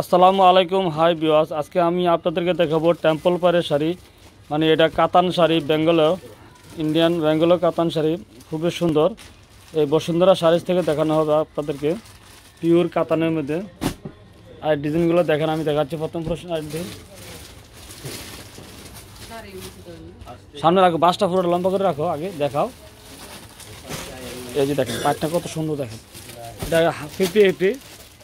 আসসালামু আলাইকুম হাই বিওয়াস আজকে আমি আপনাদেরকে দেখাবো টেম্পল পারে শাড়ি মানে এটা কাতান শাড়ি বেঙ্গলেও ইন্ডিয়ান বেঙ্গলো কাতান শাড়ি খুবই সুন্দর এই বসুন্ধরা শাড়ি থেকে দেখানো হবে আপনাদেরকে পিওর কাতানের মধ্যে আর ডিজাইনগুলো দেখেন আমি দেখাচ্ছি প্রথম প্রশ্ন সামনে রাখো বাসটা পুরো লম্বা করে রাখো আগে দেখাও এই যে দেখেন পাটটা কত সুন্দর দেখেন এটা ফিফটি এইটি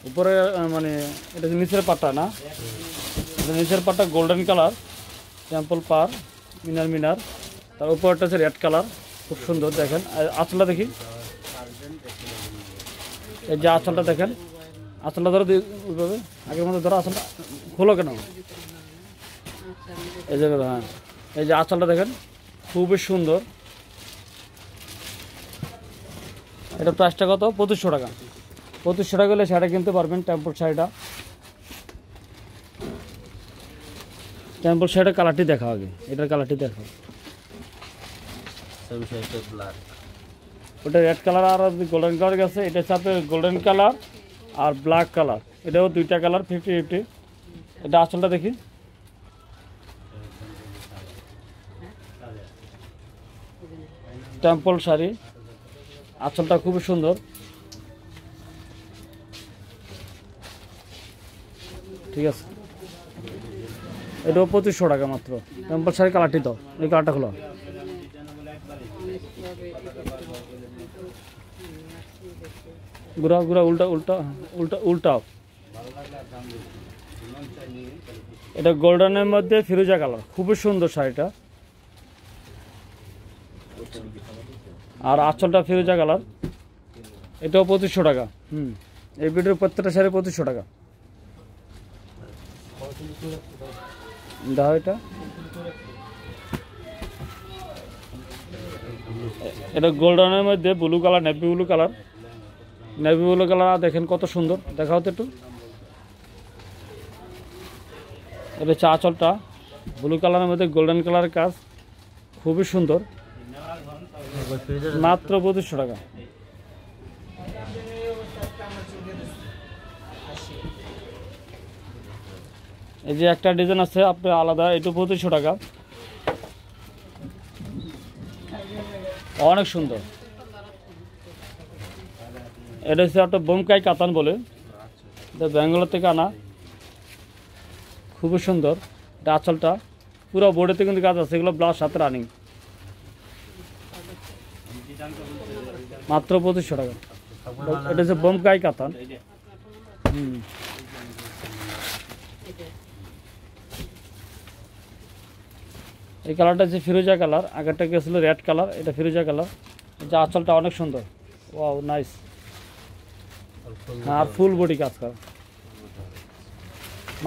উপরে মানে এটা যে নিচের পাটা না এটা নিচের পাটা গোল্ডেন কালার টেম্পল পার মিনার মিনার তার উপরটা হচ্ছে রেড কালার খুব সুন্দর দেখেন আঁচলটা দেখি এই যে আঁচলটা দেখেন আঁচলটা ধরো ওইভাবে আগের মধ্যে ধরো আঁচলটা খোলো কেন এই যে হ্যাঁ এই যে আঁচলটা দেখেন খুবই সুন্দর এটা প্রাইসটা কত পঁচিশশো টাকা পঁচিশশো টাকা হলে সেটা কিনতে পারবেন টেম্পল শাড়িটা টেম্পল শাড়িটার কালারটি দেখা আগে এটার কালারটি দেখা ওটা রেড কালার আর গোল্ডেন কালার গেছে এটা সাথে গোল্ডেন কালার আর ব্ল্যাক কালার এটাও দুইটা কালার ফিফটি ফিফটি এটা আসলটা দেখি টেম্পল শাড়ি আসলটা খুবই সুন্দর ঠিক আছে এটাও পঁচিশশো টাকা মাত্র টেম্পল শাড়ি কালারটি তো এই কালারটা খোলা ঘুরাও ঘুরাও উল্টা উল্টা উল্টা উল্টাও এটা গোল্ডেনের মধ্যে ফিরোজা কালার খুবই সুন্দর শাড়িটা আর আঁচলটা ফিরোজা কালার এটাও পঁচিশশো টাকা হুম এই ভিডিওর প্রত্যেকটা শাড়ি পঁচিশশো টাকা দাও এটা এটা গোল্ডনের মধ্যে blue colour navy blue colour navy blue colour দেখেন কত সুন্দর দেখা হতো একটু এটা চা চলটা ব্লু কালারের মধ্যে গোল্ডেন কালারের কাজ খুবই সুন্দর মাত্র বত্রিশশো টাকা এই যে একটা ডিজাইন আছে আপনার আলাদা এটু পঁচিশশো টাকা অনেক সুন্দর এটা হচ্ছে একটা বোমকাই কাতান বলে এটা ব্যাঙ্গালোর থেকে আনা খুবই সুন্দর এটা আঁচলটা পুরো বোর্ডেতে কিন্তু কাজ আছে এগুলো ব্লাউজ হাতে রানিং মাত্র পঁচিশশো টাকা এটা হচ্ছে বোমকাই কাতান হুম এই কালারটা যে ফিরোজা কালার আগেরটা গেছিলো রেড কালার এটা ফিরোজা কালার যে আঁচলটা অনেক সুন্দর ওয়াও নাইস আর ফুল বডি কাজ করা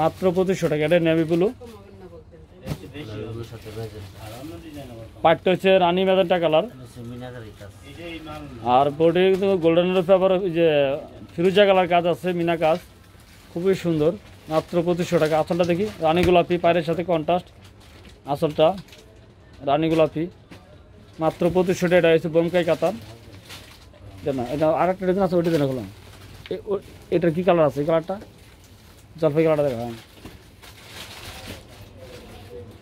মাত্র পঁচিশশো টাকা এটা নেভি ব্লু পাটটা হচ্ছে রানী মেদানটা কালার আর বডি গোল্ডেনের পেপার যে ফিরুজা কালার কাজ আছে মিনা কাজ খুবই সুন্দর মাত্র পঁচিশশো টাকা আঁচলটা দেখি রানী গোলাপি পায়ের সাথে কন্ট্রাস্ট আসলটা রানী গোলাপি মাত্র পঁচিশশো টাকা হয়েছে বোমকাই কাতার না এটা আর একটা ডিজাইন আছে ওই ডিজাইন খোলাম এটার কী কালার আছে এই কালারটা জলপাই কালারটা দেখেন হ্যাঁ।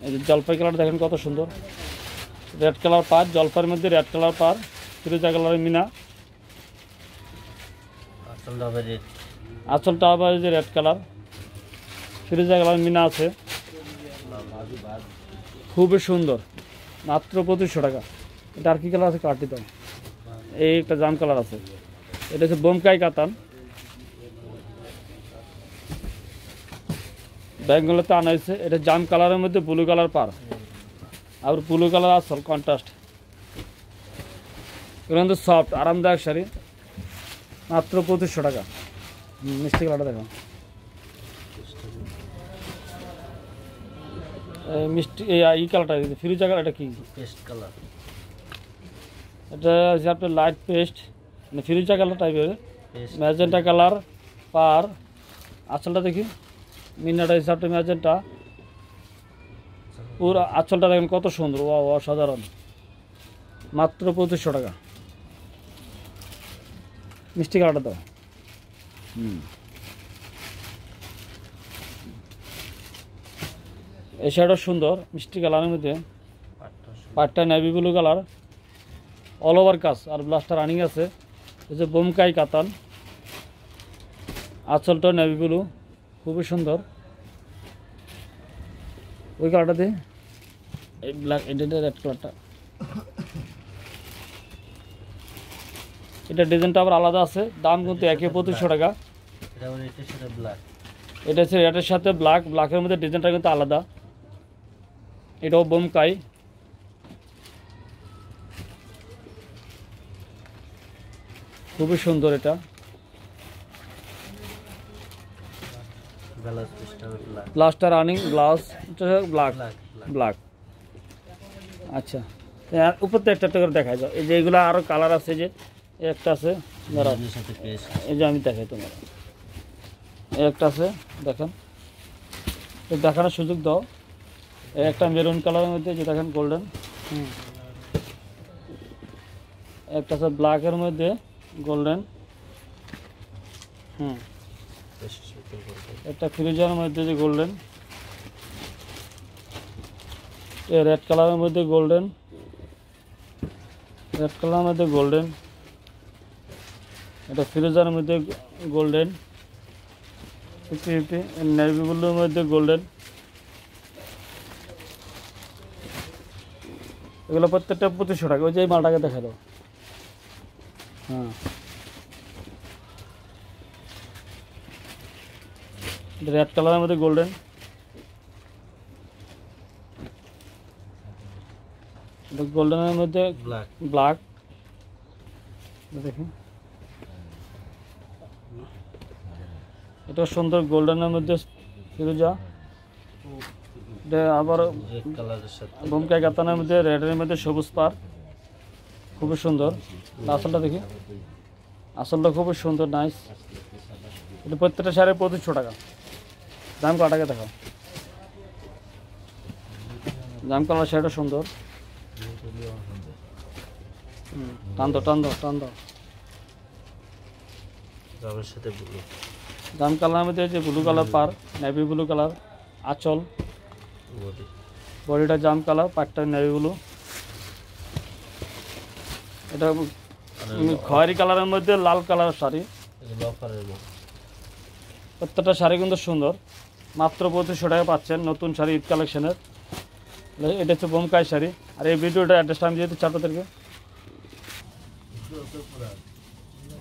এই যে জলপাই কালারটা দেখেন কত সুন্দর রেড কালার পার জলপাইয়ের মধ্যে রেড কালার পার ফিরোজা কালারের মিনা আসলটা আবার যে রেড কালার ফিরোজা কালার মিনা আছে খুবই সুন্দর মাত্র পঁচিশশো টাকা এটা আর কী কালার আছে কাটি দাম এই একটা জাম কালার আছে এটা হচ্ছে বোমকাই কাতান ব্যাঙ্গলোতে আনা হয়েছে এটা জাম কালারের মধ্যে ব্লু কালার পার আর ব্লু কালার আসল কন্ট্রাস্ট এগুলো কিন্তু সফট আরামদায়ক শাড়ি মাত্র পঁচিশশো টাকা মিষ্টি কালারটা দেখো মিষ্টি এই কালারটা ফিরুজা কালারটা কি পেস্ট কালার এটা আছে আপনার লাইট পেস্ট মানে ফিরুজা কালার টাইপের ম্যাজেন্টা কালার পার আঁচলটা দেখি মিনাটা হিসাব আপনার ম্যাজেন্টা আচ্ছা। পুরো আঁচলটা দেখেন কত সুন্দর ও অসাধারণ মাত্র পঁচিশশো টাকা মিষ্টি কালারটা দাও হুম এই সুন্দর মিষ্টি কালারের মধ্যে পাটটা navy blue colour all over কাজ আর ব্লাস্টার রানিং আছে এই যে বোমকাই কাতান আঁচলটা নেভি ব্লু খুবই সুন্দর ওই কালারটা দিয়ে এই ব্ল্যাক এটা রেড কালারটা এটা ডিজাইনটা আবার আলাদা আছে দাম কিন্তু একে পঁচিশশো টাকা এটা হচ্ছে এটার সাথে ব্ল্যাক ব্ল্যাকের মধ্যে ডিজাইনটা কিন্তু আলাদা এটাও বোমকাই খুবই সুন্দর এটা plaster running glass black black আচ্ছা উপর থেকে একটা একটা করে দেখা যাও এই যে এগুলো আরও কালার আছে যে একটা আছে এই যে আমি দেখাই তোমার একটা আছে দেখেন দেখানোর সুযোগ দাও একটা মেরুন কালারের মধ্যে যেটা এখন গোল্ডেন হুম একটা সব ব্ল্যাক এর মধ্যে গোল্ডেন হুম টেস্ট করতে এটা ফ্লোজার এর মধ্যে যে গোল্ডেন এই রেড কালারের মধ্যে গোল্ডেন রেড কালার মধ্যে গোল্ডেন এটা ফ্লোজার এর মধ্যে গোল্ডেন ওকে নেভি ব্লু এর মধ্যে গোল্ডেন এগুলো প্রত্যেকটা পঁচিশশো টাকা ওই যে মালটাকে দেখা দাও হ্যাঁ রেড কালারের মধ্যে গোল্ডেন গোল্ডেনের মধ্যে ব্ল্যাক ব্ল্যাক দেখুন এটা সুন্দর গোল্ডেনের মধ্যে ফিরোজা আবার ভূমিকা কাতানের মধ্যে রেডের মধ্যে সবুজ পার খুবই সুন্দর আসলটা দেখি আসলটা খুবই সুন্দর নাইস এটা প্রত্যেকটা সাড়ে পঁচিশশো টাকা দাম কটাকে টাকা দাম জাম কালার শাড়িটা সুন্দর টান দাও টান দাও টান দাও দাম সাথে কালার মধ্যে যে ব্লু কালার পার নেভি ব্লু কালার আঁচল বডিটা জাম কালার পাটটা নেভি ব্লু এটা মানে খয়েরি কালারের মধ্যে লাল কালার শাড়ি প্রত্যেকটা শাড়ি কিন্তু সুন্দর মাত্র পঁচিশশো টাকা পাচ্ছেন নতুন শাড়ি ঈদ কালেকশনের এটা হচ্ছে বোমকাই শাড়ি আর এই ভিডিওটা অ্যাড্রেসটা আমি যেহেতু থেকে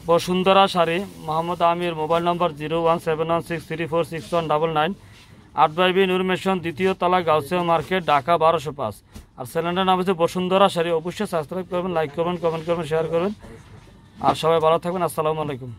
Bashundhara sari Mohammad Amir mobile number zero one seven one six three four six one double nine আট বাই নূর মেশন দ্বিতীয় তলা গাউসিয়া মার্কেট ঢাকা বারোশো পাঁচ আর সিলিন্ডার নাম হচ্ছে বসুন্ধরা শাড়ি অবশ্যই সাবস্ক্রাইব করবেন লাইক করবেন কমেন্ট করবেন শেয়ার করবেন আর সবাই ভালো থাকবেন আসসালামু আলাইকুম